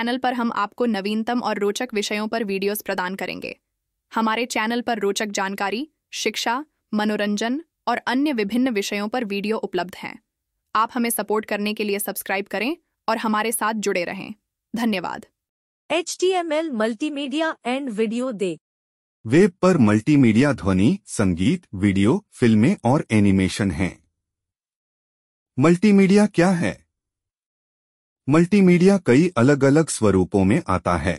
Channel पर हम आपको नवीनतम और रोचक विषयों पर वीडियोस प्रदान करेंगे हमारे चैनल पर रोचक जानकारी शिक्षा मनोरंजन और अन्य विभिन्न विषयों पर वीडियो उपलब्ध हैं आप हमें सपोर्ट करने के लिए सब्सक्राइब करें और हमारे साथ जुड़े रहें धन्यवाद H T M L multimedia and video the web पर मल्टीमीडिया ध्वनि संगीत वीडियो फिल्में और एनिमेशन हैं मल्टीमीडिया क्या है मल्टीमीडिया कई अलग अलग स्वरूपों में आता है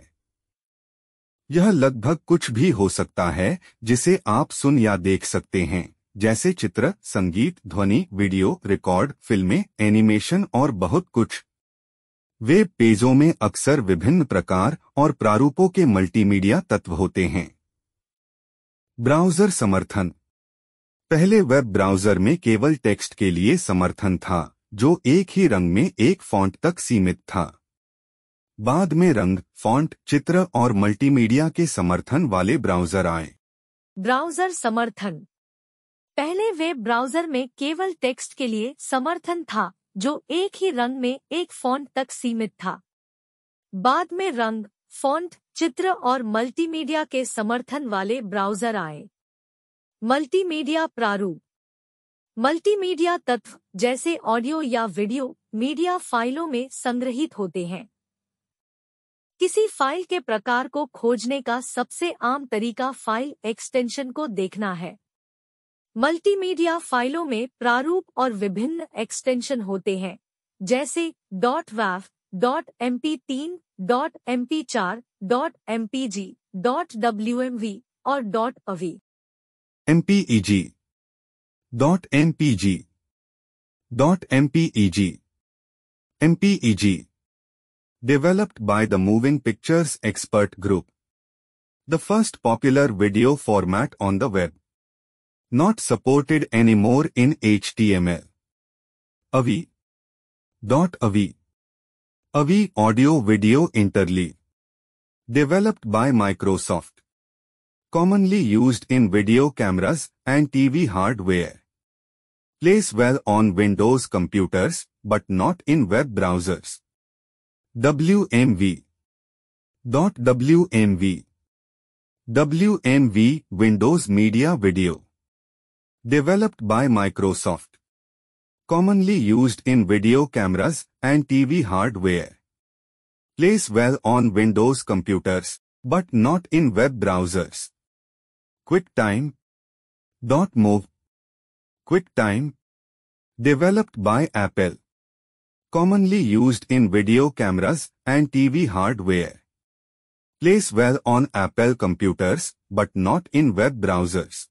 यह लगभग कुछ भी हो सकता है जिसे आप सुन या देख सकते हैं जैसे चित्र संगीत ध्वनि वीडियो रिकॉर्ड फिल्में एनिमेशन और बहुत कुछ वेब पेजों में अक्सर विभिन्न प्रकार और प्रारूपों के मल्टीमीडिया तत्व होते हैं ब्राउज़र समर्थन पहले वेब ब्राउज़र में केवल टेक्स्ट के लिए समर्थन था जो एक ही रंग में एक फॉन्ट तक सीमित था बाद में रंग फॉन्ट चित्र और मल्टीमीडिया के समर्थन वाले ब्राउजर आए ब्राउजर समर्थन पहले वेब ब्राउजर में केवल टेक्स्ट के लिए समर्थन था जो एक ही रंग में एक फॉन्ट तक सीमित था बाद में रंग फॉन्ट चित्र और मल्टीमीडिया के समर्थन वाले ब्राउजर आए मल्टीमीडिया प्रारूप मल्टीमीडिया तत्व जैसे ऑडियो या वीडियो मीडिया फाइलों में संग्रहित होते हैं किसी फाइल के प्रकार को खोजने का सबसे आम तरीका फाइल एक्सटेंशन को देखना है मल्टीमीडिया फाइलों में प्रारूप और विभिन्न एक्सटेंशन होते हैं जैसे dot wav dot M P तीन डॉट एम पी चार dot M P G dot W M V और dot avi M P E G .mpg .mpeg MPEG Developed by the Moving Pictures Expert Group The first popular video format on the web. Not supported anymore in HTML. AVI .AVI AVI Audio Video Interleave Developed by Microsoft Commonly used in video cameras and TV hardware plays well on Windows computers but not in web browsers. WMV .WMV WMV Windows Media Video Developed by Microsoft Commonly used in video cameras and TV hardware Plays well on Windows computers, but not in web browsers. QuickTime .mov QuickTime, developed by Apple, commonly used in video cameras and TV hardware. Plays well on Apple computers but not in web browsers.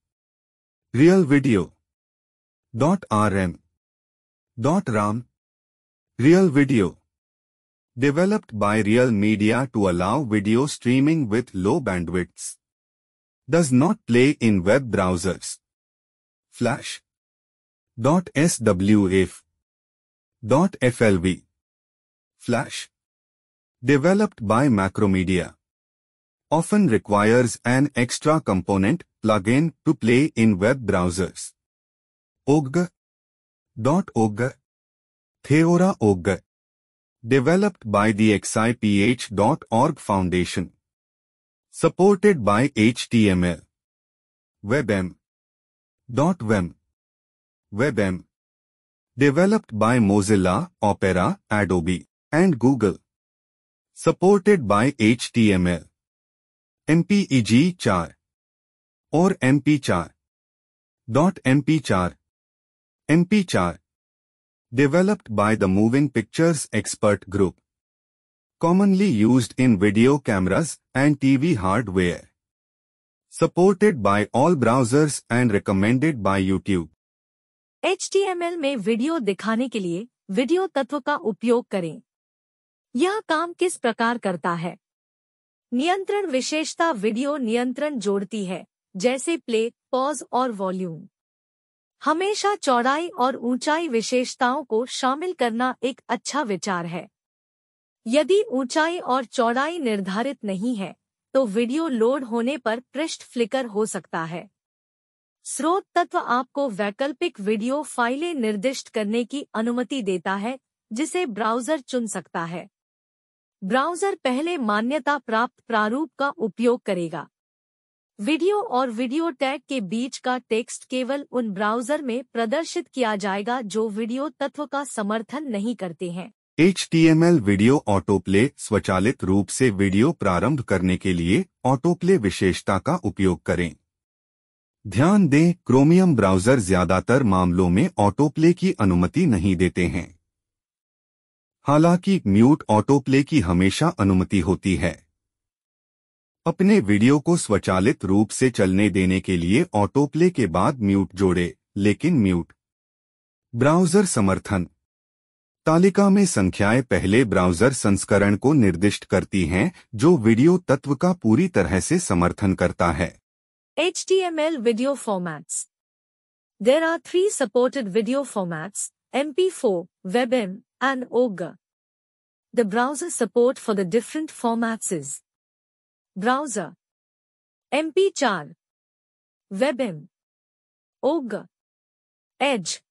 Real Video .rm .ram Real Video Developed by Real Media to allow video streaming with low bandwidths. Does not play in web browsers. Flash .swf .flv Flash developed by Macromedia often requires an extra component plugin to play in web browsers. OGG .OGG Theora OGG developed by the xiph.org Foundation supported by HTML WebM Web. WebM. Developed by Mozilla, Opera, Adobe, and Google. Supported by HTML. MPEG-4 or MP4. .mp4 MP4 Developed by the Moving Pictures Expert Group Commonly used in video cameras and TV hardware Supported by all browsers and recommended by YouTube H में video दिखाने के लिए video तत्व का उपयोग करें यह काम किस प्रकार करता है नियंत्रण विशेषता वीडियो नियंत्रण जोड़ती है जैसे प्ले पॉज और वॉल्यूम हमेशा चौड़ाई और ऊंचाई विशेषताओं को शामिल करना एक अच्छा विचार है यदि ऊंचाई और चौड़ाई निर्धारित नहीं है तो वीडियो लोड होने पर पृष्ठ फ्लिकर हो सकता है स्रोत तत्व आपको वैकल्पिक वीडियो फाइलें निर्दिष्ट करने की अनुमति देता है जिसे ब्राउजर चुन सकता है ब्राउजर पहले मान्यता प्राप्त प्रारूप का उपयोग करेगा वीडियो और वीडियो टैग के बीच का टेक्स्ट केवल उन ब्राउजर में प्रदर्शित किया जाएगा जो वीडियो तत्व का समर्थन नहीं करते हैं एच वीडियो ऑटोप्ले स्वचालित रूप से वीडियो प्रारंभ करने के लिए ऑटोप्ले विशेषता का उपयोग करें ध्यान दें क्रोमियम ब्राउज़र ज्यादातर मामलों में ऑटोप्ले की अनुमति नहीं देते हैं हालांकि म्यूट ऑटोप्ले की हमेशा अनुमति होती है अपने वीडियो को स्वचालित रूप से चलने देने के लिए ऑटोप्ले के बाद म्यूट जोड़े लेकिन म्यूट ब्राउज़र समर्थन तालिका में संख्याएं पहले ब्राउज़र संस्करण को निर्दिष्ट करती हैं जो वीडियो तत्व का पूरी तरह से समर्थन करता है HTML video formats. There are three supported video formats, MP4, WebM, and Ogre. The browser support for the different formats is Browser MP4 WebM Ogre Edge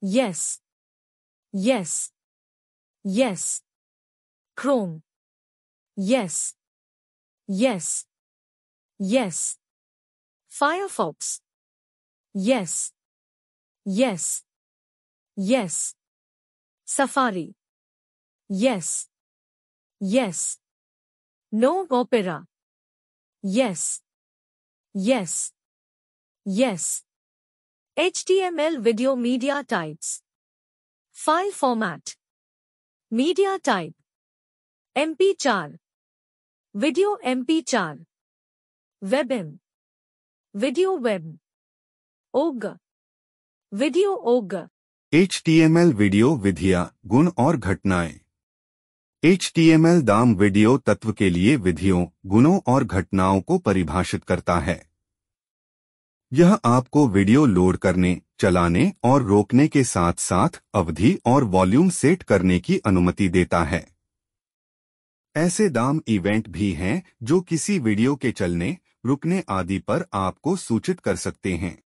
Yes Yes Yes Chrome Yes Yes Yes Firefox. Yes. Yes. Yes. Safari. Yes. Yes. No Opera. Yes. Yes. Yes. HTML video media types. File format. Media type. MP4. Video MP4. WebM. Video Web OG Video OG HTML video vidhya गुण और ghatnaye HTML दाम video तत्व के लिए विधियों गुणों और घटनाओं को परिभाषित करता है यह आपको वीडियो लोड करने चलाने और रोकने के साथ साथ अवधि और वॉल्यूम सेट करने की अनुमति देता है ऐसे दाम इवेंट भी हैं जो किसी वीडियो के चलने रुकने आदि पर आपको सूचित कर सकते हैं